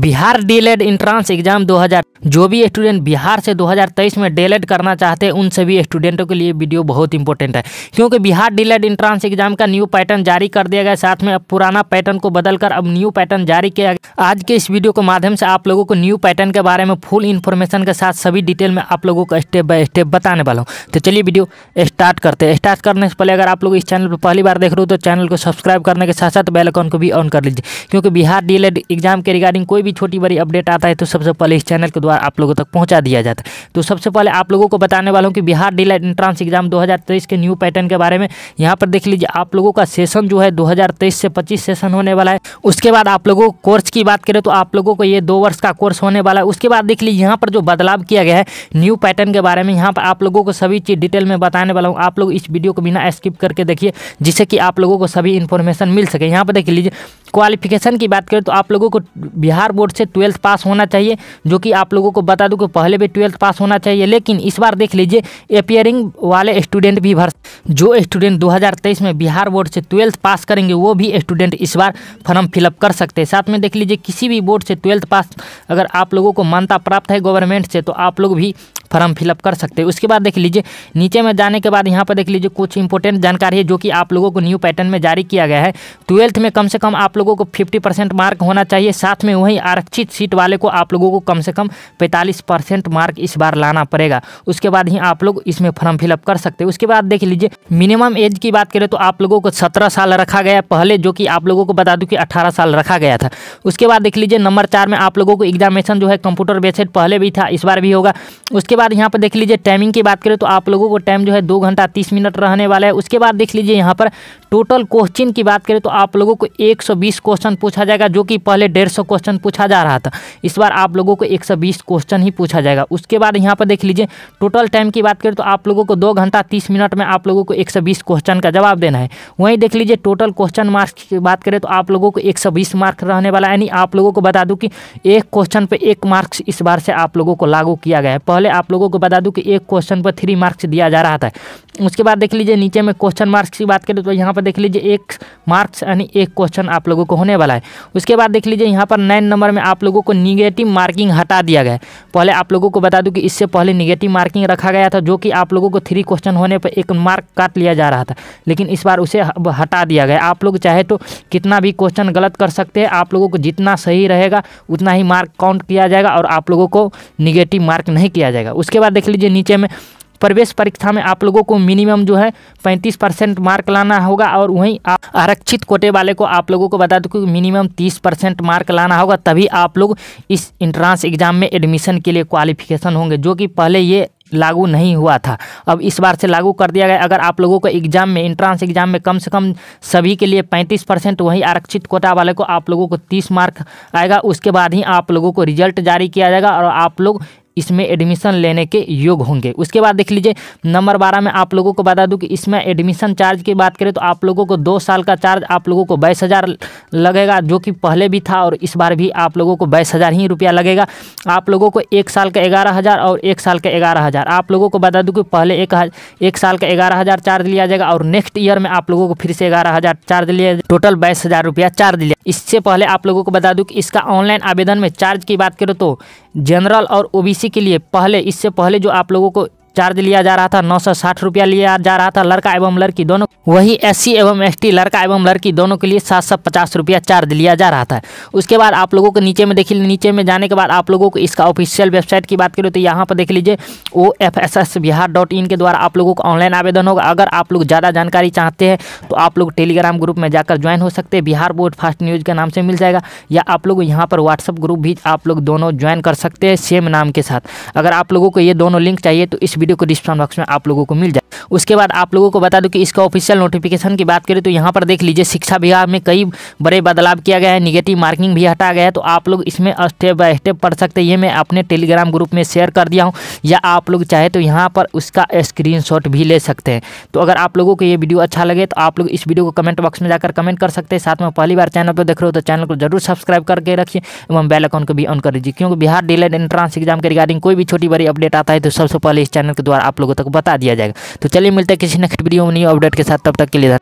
Bihar DElEd entrance exam 2000 जो भी student Bihar से 2023 में डीलेड करना चाहते हैं उन सभी स्टूडेंटों के लिए वीडियो बहुत इंपॉर्टेंट है क्योंकि बिहार डीलेड इंट्रांस एग्जाम का न्यू पैटर्न जारी कर दिया गया साथ में अब पुराना पैटर्न को बदलकर अब न्यू पैटर्न जारी किया गया आज के इस वीडियो के माध्यम से आप लोगों को न्यू पैटर्न के बारे में फुल इन्फॉर्मेशन के साथ सभी डिटेल में आप लोगों को स्टेप बाय स्टेप बताने वाला हूँ तो चलिए वीडियो स्टार्ट करते हैं स्टार्ट करने से पहले अगर आप लोग इस चैनल पर पहली बार देख रहे हो तो चैनल को सब्सक्राइब करने के साथ साथ बेल आइकन को भी ऑन कर लीजिए क्योंकि बिहार डी एग्जाम के रिगार्डिंग कोई भी छोटी बड़ी अपडेट आता है तो सबसे पहले इस चैनल के द्वारा आप लोगों तक पहुँचा दिया जाता है तो सबसे पहले आप लोगों को बताने वाला हूँ कि बिहार डी एंट्रांस एग्जाम दो के न्यू पैटर्न के बारे में यहाँ पर देख लीजिए आप लोगों का सेशन जो है दो से पच्चीस सेशन होने वाला है उसके बाद आप लोगों को कोर्स की बात करें तो आप लोगों को ये दो वर्ष का कोर्स होने वाला है उसके बाद देख लीजिए यहाँ पर जो बदलाव किया गया है न्यू पैटर्न के बारे में यहाँ पर आप लोगों को सभी चीज़ डिटेल में बताने वाला हूँ हूँ आप लोग इस वीडियो को बिना स्किप करके देखिए जिससे कि आप लोगों को सभी इन्फॉर्मेशन मिल सके यहाँ पर देख लीजिए क्वालिफिकेशन की बात करें तो आप लोगों को बिहार बोर्ड से ट्वेल्थ पास होना चाहिए जो कि आप लोगों को बता दूं कि पहले भी ट्वेल्थ पास होना चाहिए लेकिन इस बार देख लीजिए अपियरिंग वाले स्टूडेंट भी भर जो स्टूडेंट 2023 में बिहार बोर्ड से ट्वेल्थ पास करेंगे वो भी स्टूडेंट इस बार फॉर्म फिलअप कर सकते हैं साथ में देख लीजिए किसी भी बोर्ड से ट्वेल्थ पास अगर आप लोगों को मान्यता प्राप्त है गवर्नमेंट से तो आप लोग भी फॉर्म फिलअप कर सकते हैं उसके बाद देख लीजिए नीचे में जाने के बाद यहाँ पर देख लीजिए कुछ इंपॉर्टेंट जानकारी है जो कि आप लोगों को न्यू पैटर्न में जारी किया गया है ट्वेल्थ में कम से कम आप लोग लोगों को फिफ्टी परसेंट मार्क होना चाहिए साथ में वहीं आरक्षित सीट वाले को आप लोगों को कम से कम पैंतालीस परसेंट मार्क इस बार लाना पड़ेगा उसके बाद ही आप लोग इसमें फॉर्म फिलअप कर सकते हैं उसके बाद देख लीजिए मिनिमम एज की बात करें तो आप लोगों को सत्रह साल रखा गया पहले जो कि आप लोगों को बता दूँ कि अठारह साल रखा गया था उसके बाद देख लीजिए नंबर चार में आप लोगों को एग्जामेशन जो है कंप्यूटर बेसड पहले भी था इस बार भी होगा उसके बाद यहाँ पर देख लीजिए टाइमिंग की बात करें तो आप लोगों को टाइम जो है दो घंटा तीस मिनट रहने वाला है उसके बाद देख लीजिए यहाँ पर टोटल क्वेश्चन की बात करें तो आप लोगों को एक सौ बीस 120 क्वेश्चन पूछा जाएगा जो कि पहले डेढ़ सौ क्वेश्चन पूछा जा रहा था इस बार आप लोगों को 120 क्वेश्चन ही पूछा जाएगा उसके बाद यहाँ पर देख लीजिए टोटल टाइम की बात करें तो आप लोगों को दो घंटा तीस मिनट में आप लोगों को एक क्वेश्चन का जवाब देना है वहीं देख लीजिए टोटल क्वेश्चन मार्क्स की बात करें तो आप लोगों को एक मार्क्स रहने वाला यानी आप लोगों को बता दूँ कि एक क्वेश्चन पर एक मार्क्स इस बार से आप लोगों को लागू किया गया है पहले आप लोगों को बता दूँ कि एक क्वेश्चन पर थ्री मार्क्स दिया जा रहा था उसके बाद देख लीजिए नीचे में क्वेश्चन मार्क्स की बात करें तो यहाँ पर देख लीजिए एक मार्क्स यानी एक क्वेश्चन आप लोगों लोगों को होने वाला है उसके बाद देख लीजिए यहाँ पर नाइन नंबर में आप लोगों को निगेटिव मार्किंग हटा दिया गया पहले आप लोगों को बता दूँ कि इससे पहले निगेटिव मार्किंग रखा गया था जो कि आप लोगों को थ्री क्वेश्चन होने पर एक मार्क काट लिया जा रहा था लेकिन इस बार उसे हटा दिया गया आप लोग चाहे तो कितना भी क्वेश्चन गलत कर सकते हैं आप लोगों को जितना सही रहेगा उतना ही मार्क काउंट किया जाएगा और आप लोगों को निगेटिव मार्क नहीं किया जाएगा उसके बाद देख लीजिए नीचे में प्रवेश परीक्षा में आप लोगों को मिनिमम जो है पैंतीस परसेंट मार्क लाना होगा और वहीं आरक्षित कोटे वाले को आप लोगों को बता दूँ कि मिनिमम तीस परसेंट मार्क लाना होगा तभी आप लोग इस इंट्रांस एग्जाम में एडमिशन के लिए क्वालिफिकेशन होंगे जो कि पहले ये लागू नहीं हुआ था अब इस बार से लागू कर दिया गया अगर आप लोगों को एग्जाम में इंट्रांस एग्जाम में कम से कम सभी के लिए 35 परसेंट वहीं आरक्षित कोटा वाले को आप लोगों को 30 मार्क आएगा उसके बाद ही आप लोगों को रिजल्ट जारी किया जाएगा और आप लोग इसमें एडमिशन लेने के योग होंगे उसके बाद देख लीजिए नंबर बारह में आप लोगों को बता दूं कि इसमें एडमिशन चार्ज की बात करें तो आप लोगों को दो साल का चार्ज आप लोगों को बाईस हज़ार लगेगा जो कि पहले भी था और इस बार भी आप लोगों को बाईस हज़ार ही रुपया लगेगा आप लोगों को एक साल का ग्यारह हज़ार और एक साल का ग्यारह हज़ार आप लोगों को बता दूँ कि पहले एक, एक साल का ग्यारह हज़ार चार्ज लिया जाएगा और नेक्स्ट ईयर में आप लोगों को फिर से ग्यारह हज़ार चार्ज लिया टोटल बाईस हज़ार रुपया चार्ज लिया इससे पहले आप लोगों को बता दूं कि इसका ऑनलाइन आवेदन में चार्ज की बात करें तो जनरल और ओबीसी के लिए पहले इससे पहले जो आप लोगों को चार्ज लिया जा रहा था नौ सौ साठ रुपया लिया जा रहा था लड़का एवं लड़की दोनों वही एससी एवं एसटी लड़का एवं लड़की दोनों के लिए सात सौ पचास रुपया चार्ज लिया जा रहा था उसके बाद आप लोगों को नीचे में देख नीचे में जाने के बाद आप लोगों को इसका ऑफिशियल वेबसाइट की बात करें तो यहाँ पर देख लीजिए O F S S Bihar dot in के द्वारा आप लोगों को ऑनलाइन आवेदन होगा अगर आप लोग ज़्यादा जानकारी चाहते हैं तो आप लोग टेलीग्राम ग्रुप में जाकर ज्वाइन हो सकते हैं बिहार बोर्ड फास्ट न्यूज़ के नाम से मिल जाएगा या आप लोग यहाँ पर व्हाट्सअप ग्रुप भी आप लोग दोनों ज्वाइन कर सकते हैं सेम नाम के साथ अगर आप लोगों को ये दोनों लिंक चाहिए तो इस वीडियो को डिस्क्रिप्शन बॉक्स में आप लोगों को मिल जाए उसके बाद आप लोगों को बता दूं कि इसका ऑफिशियल नोटिफिकेशन की बात करें तो यहाँ पर देख लीजिए शिक्षा विभाग में कई बड़े बदलाव किया गया है निगेटिव मार्किंग भी हटा गया है तो आप लोग इसमें स्टेप बाय स्टेप पढ़ सकते हैं ये मैं अपने टेलीग्राम ग्रुप में शेयर कर दिया हूँ या आप लोग चाहे तो यहाँ पर उसका स्क्रीन भी ले सकते हैं तो अगर आप लोगों को ये वीडियो अच्छा लगे तो आप लोग इस वीडियो को कमेंट बॉक्स में जाकर कमेंट कर सकते हैं साथ में पहली बार चैनल पर देख रहे हो तो चैनल को जरूर सब्सक्राइब करके रखिए एवं बेल अकाउंट को भी ऑन कर दीजिए क्योंकि बिहार डिलेड एंट्रांस एग्जाम के रिगार्डिंग कोई भी छोटी बड़ी अपडेट आता है तो सबसे पहले इस चैनल चैनल के द्वारा आप लोगों तक बता दिया जाएगा तो चलिए मिलते हैं किसी नेक्स्ट वीडियो में न्यू अपडेट के साथ तब तक के लिए